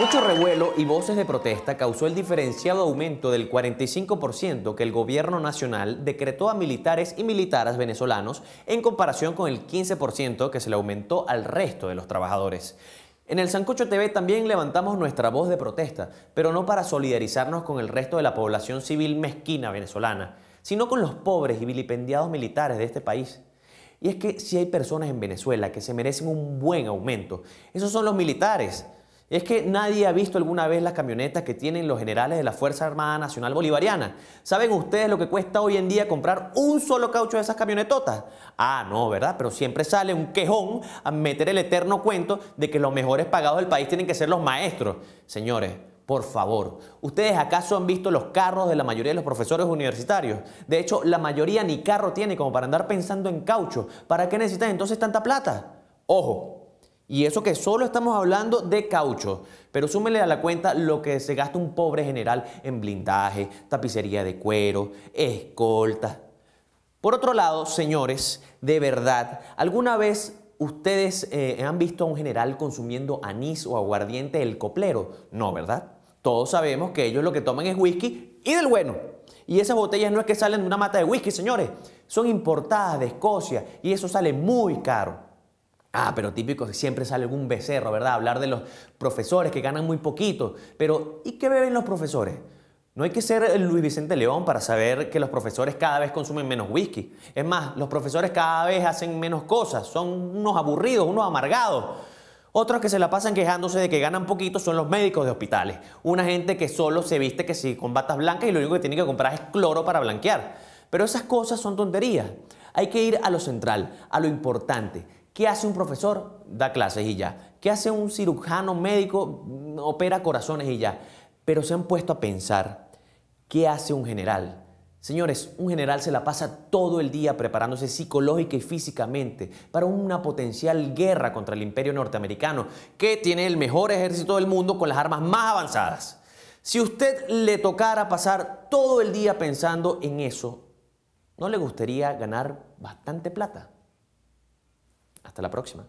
Mucho revuelo y voces de protesta causó el diferenciado aumento del 45% que el gobierno nacional decretó a militares y militares venezolanos en comparación con el 15% que se le aumentó al resto de los trabajadores. En el Sancocho TV también levantamos nuestra voz de protesta, pero no para solidarizarnos con el resto de la población civil mezquina venezolana, sino con los pobres y vilipendiados militares de este país. Y es que si hay personas en Venezuela que se merecen un buen aumento, esos son los militares es que nadie ha visto alguna vez las camionetas que tienen los generales de la Fuerza Armada Nacional Bolivariana. ¿Saben ustedes lo que cuesta hoy en día comprar un solo caucho de esas camionetotas? Ah, no, ¿verdad? Pero siempre sale un quejón a meter el eterno cuento de que los mejores pagados del país tienen que ser los maestros. Señores, por favor, ¿ustedes acaso han visto los carros de la mayoría de los profesores universitarios? De hecho, la mayoría ni carro tiene como para andar pensando en caucho. ¿Para qué necesitan entonces tanta plata? Ojo, y eso que solo estamos hablando de caucho, pero súmele a la cuenta lo que se gasta un pobre general en blindaje, tapicería de cuero, escolta. Por otro lado, señores, de verdad, ¿alguna vez ustedes eh, han visto a un general consumiendo anís o aguardiente del coplero? No, ¿verdad? Todos sabemos que ellos lo que toman es whisky y del bueno. Y esas botellas no es que salen de una mata de whisky, señores, son importadas de Escocia y eso sale muy caro. Ah, pero típico, siempre sale algún becerro, ¿verdad? Hablar de los profesores que ganan muy poquito. Pero, ¿y qué beben los profesores? No hay que ser Luis Vicente León para saber que los profesores cada vez consumen menos whisky. Es más, los profesores cada vez hacen menos cosas, son unos aburridos, unos amargados. Otros que se la pasan quejándose de que ganan poquito son los médicos de hospitales. Una gente que solo se viste que si con batas blancas y lo único que tiene que comprar es cloro para blanquear. Pero esas cosas son tonterías. Hay que ir a lo central, a lo importante ¿Qué hace un profesor? Da clases y ya. ¿Qué hace un cirujano médico? Opera corazones y ya. Pero se han puesto a pensar, ¿qué hace un general? Señores, un general se la pasa todo el día preparándose psicológica y físicamente para una potencial guerra contra el imperio norteamericano, que tiene el mejor ejército del mundo con las armas más avanzadas. Si usted le tocara pasar todo el día pensando en eso, ¿no le gustaría ganar bastante plata? Hasta la próxima.